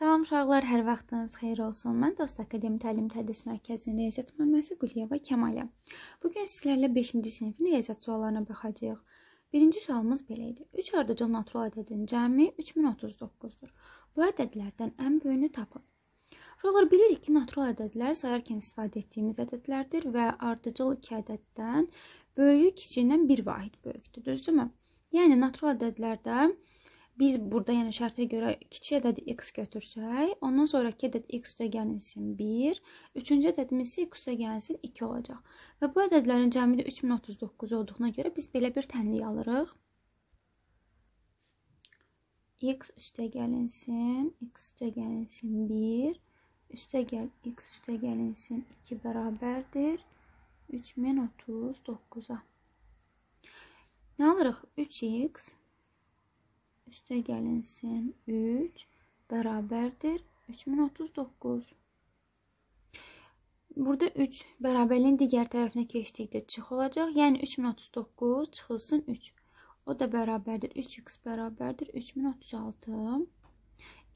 Salam uşaqlar, hər vaxtınız xeyir olsun. Mən Dost Akademi Təlim Tədris Mərkəzinin riyaziyyat müəlliməsi Güliyeva Kəmalə. Bu gün sizlərlə 5-ci sinifin riyaziyyat suallarına baxacağıq. Birinci sualımız belə idi. 3 ardıcıl natural ədədin cəmi 3039-dur. Bu ədədlərdən ən böyüyünü tapın. Uşaqlar bilirik ki, natural ədədlər sayarkən istifadə etdiyimiz ədədlərdir və ardıcıl 2 ədəddən böyüyü kiçiyindən 1 vahid böyükdür, düzdürmü? Yəni natural ədədlərdə biz burada yəni şərtə görə kiçik ədədi x götürsək, ondan sonrakı ədəd x üstəgəlsin 1, üçüncü ədədimiz isə x üstəgəlsin 2 olacaq. Və bu ədədlərin cəmi də 3039 olduğuna görə biz belə bir tənlik alırıq. x üstəgəlsin, x üstəgəlsin 1, üstəgəl x üstəgəlsin 2 bərabərdir 3039-a. Nə alırıq? 3x üstə gəlinsin 3 bərabərdir 3039. Burada 3 bərabərliyin digər tərəfinə keçdikdə çıx olacaq. Yəni 3039 çıxılsın 3. O da bərabərdir 3x bərabərdir 3036.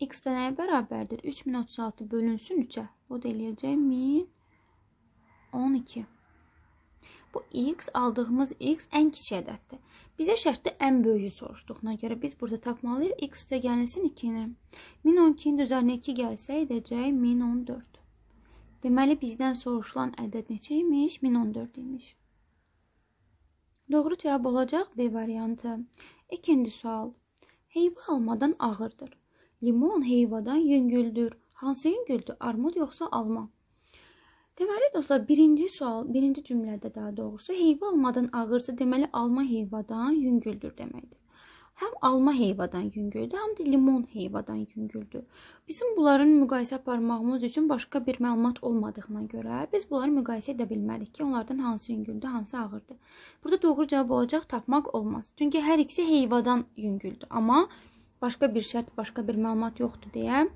x də nəyə bərabərdir? 3036 bölünsün 3-ə. O da eləyəcək 1012. Bu x, aldığımız x ən kiçik ədəddir. Bizə şərtdə ən böyüyü soruşduquna görə biz burada tapmalıyıq x üstə gəlsin 2-ni. 1012-nin üzərinə 2 gəlsə edəcək 1014. Deməli bizdən soruşulan ədəd neçə imiş? 1014 imiş. Doğru cavab olacaq B variantı. İkinci sual. Heyva almadan ağırdır. Limon heyvadan yüngüldür. Hansı yüngüldür? Armud yoxsa alma? Deməli dostlar, birinci sual, birinci cümlədə daha doğrusu, heyva almadan ağırsa, deməli alma heyvadan yüngüldür deməkdir. Həm alma heyvadan yüngüldür, həm də limon heyvadan yüngüldür. Bizim bunların müqayisə aparmağımız üçün başqa bir məlumat olmadığına görə biz bunları müqayisə edə bilmərik ki, onlardan hansı yüngüldür, hansı ağırdır. Burada doğru cavab olacaq tapmaq olmaz. Çünki hər ikisi heyvadan yüngüldür, amma başqa bir şərt, başqa bir məlumat yoxdur deyə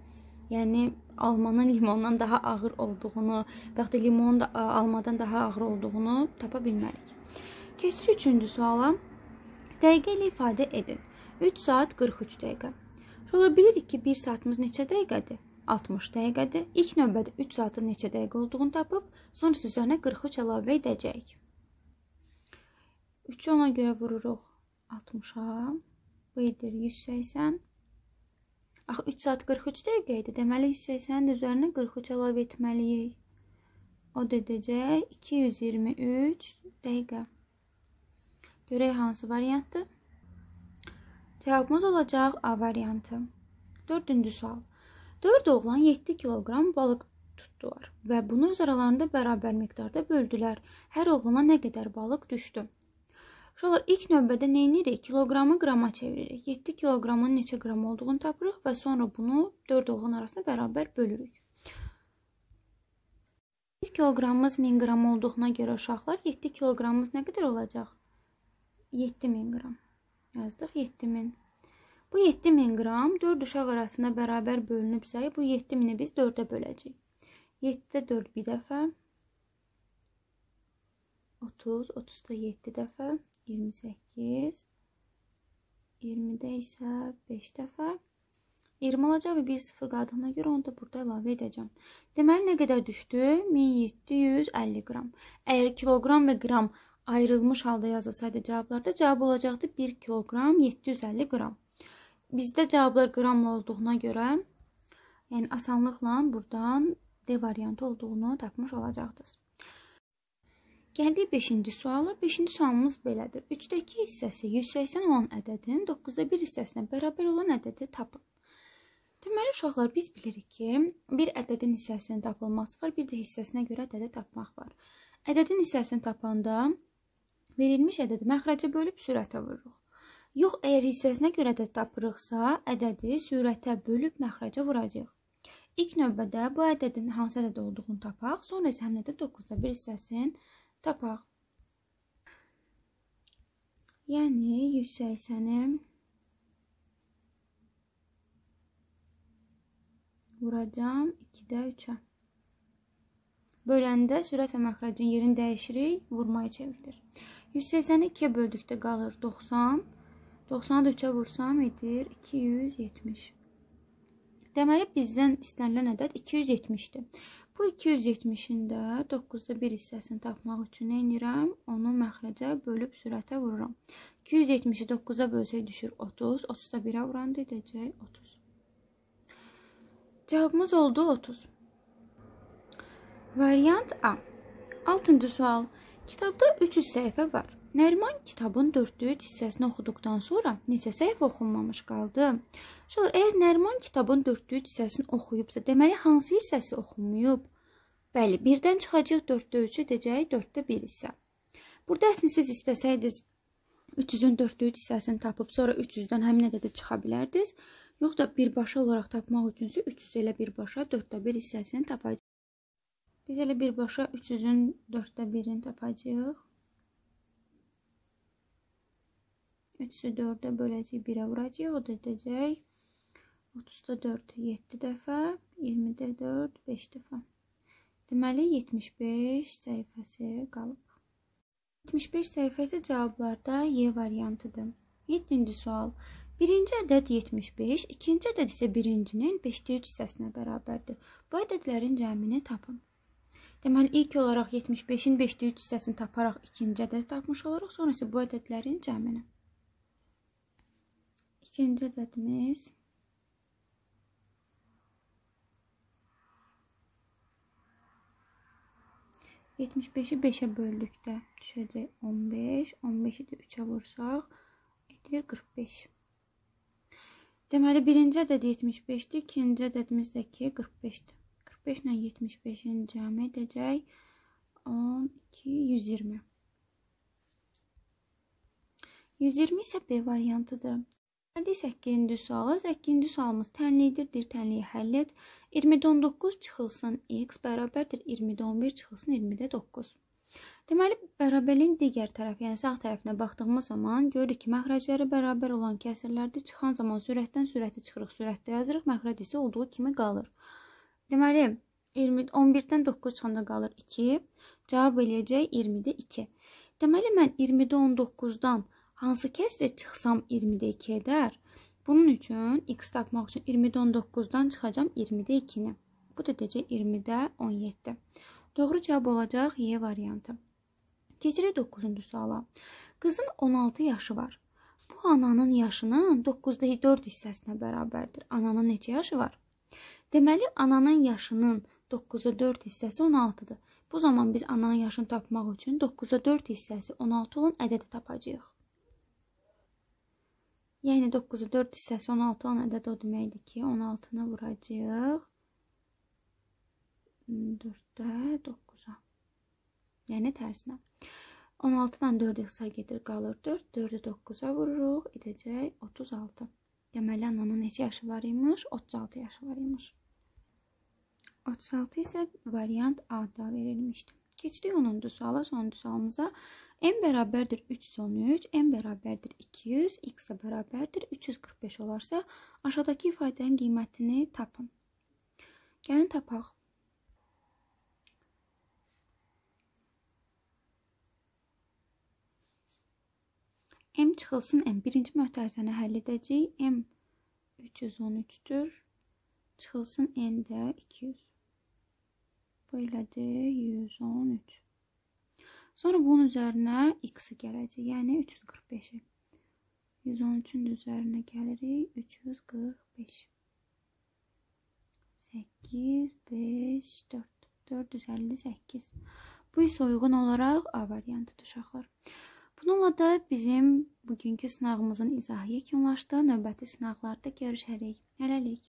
yəni almanın limondan daha ağır olduğunu və yaxud da limon da almadan daha ağır olduğunu tapa bilmərik. Keçir üçüncü suala. Dəqiqə ilə ifadə edin. 3 saat 43 dəqiqə. Sonra bilirik ki, 1 saatımız neçə dəqiqədir? 60 dəqiqədir. İlk növbədə 3 saatın neçə dəqiqə olduğunu tapıb, sonra üzərinə 43 əlavə edəcəyik. 3-ü ona görə vururuq 60-a. Bu edir 180. Axı 3 saat 43 dəqiqə idi. Deməli 180-in üzərinə 43 əlavə etməliyik. O da edəcək 223 dəqiqə. Görək hansı variantdır? Cavabımız olacaq A variantı. 4-cü sual. 4 oğlan 7 kiloqram balıq tutdular və bunu öz aralarında bərabər miqdarda böldülər. Hər oğlana nə qədər balıq düşdü? Sonra ilk növbədə nə edirik? Kiloqramı qrama çeviririk. 7 kiloqramın neçə qram olduğunu tapırıq və sonra bunu 4 oğlan arasında bərabər bölürük. 1 kiloqramımız 1000 qram olduğuna görə uşaqlar 7 kiloqramımız nə qədər olacaq? 7000 qram. Yazdıq 7000. Bu 7000 qram 4 uşaq arasında bərabər bölünübsə, bu 7000-i biz 4-ə böləcəyik. 7-də 4 bir dəfə, 30, 30-da 7 dəfə, 28 20-də isə 5 dəfə 20 olacaq və 1 sıfır qaldığına görə onu da burada əlavə edəcəm. Deməli, nə qədər düşdü? 1750 qram. Əgər kiloqram və qram ayrılmış halda yazılsaydı cavablarda cavab olacaqdı 1 kiloqram 750 qram. Bizdə cavablar qramla olduğuna görə, yəni asanlıqla buradan D variantı olduğunu tapmış olacaqdınız. Gəldik 5-ci suala. 5-ci sualımız belədir. 3-dəki hissəsi 180 olan ədədin 9-da 1 hissəsinə bərabər olan ədədi tapın. Deməli uşaqlar biz bilirik ki, bir ədədin hissəsinin tapılması var, bir də hissəsinə görə ədədi tapmaq var. Ədədin hissəsini tapanda verilmiş ədədi məxrəcə bölüb sürətə vururuq. Yox, əgər hissəsinə görə ədəd tapırıqsa, ədədi sürətə bölüb məxrəcə vuracağıq. İlk növbədə bu ədədin hansı ədəd olduğunu tapaq, sonra isə həmlədə 9-da 1 hissəsinin tapaq. Yəni 180-i vuracam 2-də 3-ə. Böləndə sürət və məxrəcin yerini dəyişirik, vurmaya çevrilir. 180-i 2-yə böldükdə qalır 90. 90-ı da 3-ə vursam edir 270. Deməli bizdən istənilən ədəd 270-dir. Bu 270-in də 9-da 1 hissəsini tapmaq üçün edirəm. Onu məxrəcə bölüb sürətə vururam. 270-i 9-a bölsək düşür 30. 30-da 1-ə vuranda edəcək 30. Cavabımız oldu 30. Variant A. 6-cı sual. Kitabda 300 səhifə var. Nəriman kitabın dörddüyüc hissəsini oxuduqdan sonra neçə səhv oxunmamış qaldı. Uşaqlar, əgər Nəriman kitabın dörddüyüc hissəsini oxuyubsa, deməli hansı hissəsi oxunmayıb? Bəli, birdən çıxacaq dörddə üçü edəcək dörddə bir hissə. Burada əslində siz istəsəydiniz 300-ün dörddə üç hissəsini tapıb sonra 300-dən həmin ədədə çıxa bilərdiniz. Yox da birbaşa olaraq tapmaq üçünsə 300 elə birbaşa dörddə bir hissəsini tapacağıq. Biz elə birbaşa 300-ün dörddə birini tapacağıq. 3-ü 4-ə böləcək, 1-ə vuracaq, o da edəcək 30-da 4, 7 dəfə, 20-də 4, 5 dəfə. Deməli, 75 səhifəsi qalıb. 75 səhifəsi cavablarda Y variantıdır. 7-ci sual. Birinci ədəd 75, ikinci ədəd isə birincinin 5-də 3 hissəsinə bərabərdir. Bu ədədlərin cəmini tapın. Deməli, ilk olaraq 75-in 5-də 3 hissəsini taparaq ikinci ədədi tapmış oluruq, sonra isə bu ədədlərin cəmini. İkinci ədədimiz yetmiş beşi beşə böldükdə düşəcək on beş, on beşi də üçə vursaq edir qırx beş. Deməli birinci ədəd 75-dir, ikinci ədədimiz də ki 45-dir. 45 ilə 75-in cəmi edəcək 12 120. 120 isə B variantıdır. İndi isə 8-ci sualı. 8-ci sualımız tənliyidir. Deyir tənliyi həll et. 20-də 19 çıxılsın x bərabərdir 20-də 11 çıxılsın 20-də 9. Deməli, bərabərliyin digər tərəfi, yəni sağ tərəfinə baxdığımız zaman görürük ki, məxrəcləri bərabər olan kəsirlərdə çıxan zaman sürətdən sürətə çıxırıq, sürətdə yazırıq, məxrəc isə olduğu kimi qalır. Deməli, 20 11-dən 9 çıxanda qalır 2. Cavab eləyəcək 20-də 2. Deməli, mən 20-də 19-dan 9 hansı kəsrə çıxsam 20-də 2 edər? Bunun üçün x tapmaq üçün 20-də 19-dan çıxacam 20-də 2-ni. Bu da deyəcək 20-də 17. Doğru cavab olacaq Y variantı. Keçirik 9-cu suala. Qızın 16 yaşı var. Bu ananın yaşının 9-da 4 hissəsinə bərabərdir. Ananın neçə yaşı var? Deməli, ananın yaşının 9-da 4 hissəsi 16-dır. Bu zaman biz ananın yaşını tapmaq üçün 9-da 4 hissəsi 16 olan ədədi tapacağıq. Yəni 9-u 4 hissəsi 16 olan ədəd o deməkdir ki, 16-nı vuracağıq. 4-də 9-a. Yəni tərsinə. 16-dan 4 xısa gedir, qalır 4. 4-ü 9-a vururuq, edəcək 36. Deməli, ananın neçə yaşı var imiş? 36 yaşı var imiş. 36 isə variant A-da verilmişdir. Keçdik 10-cu suala, sonuncu sualımıza. M bərabərdir 313, M bərabərdir 200, X də bərabərdir 345 olarsa, aşağıdakı ifadənin qiymətini tapın. Gəlin tapaq. M çıxılsın M. Birinci möhtərizəni həll edəcəyik. M 313-dür. Çıxılsın N də 200. Bu elədir 113. Sonra bunun üzərinə x-i gələcək, yəni 345-i. 113-ün üzərinə gəlirik 345. 8, 5, 4, 458. Bu isə uyğun olaraq A variantıdır uşaqlar. Bununla da bizim bugünkü sınağımızın izahı yekunlaşdı. Növbəti sınaqlarda görüşərik. Hələlik.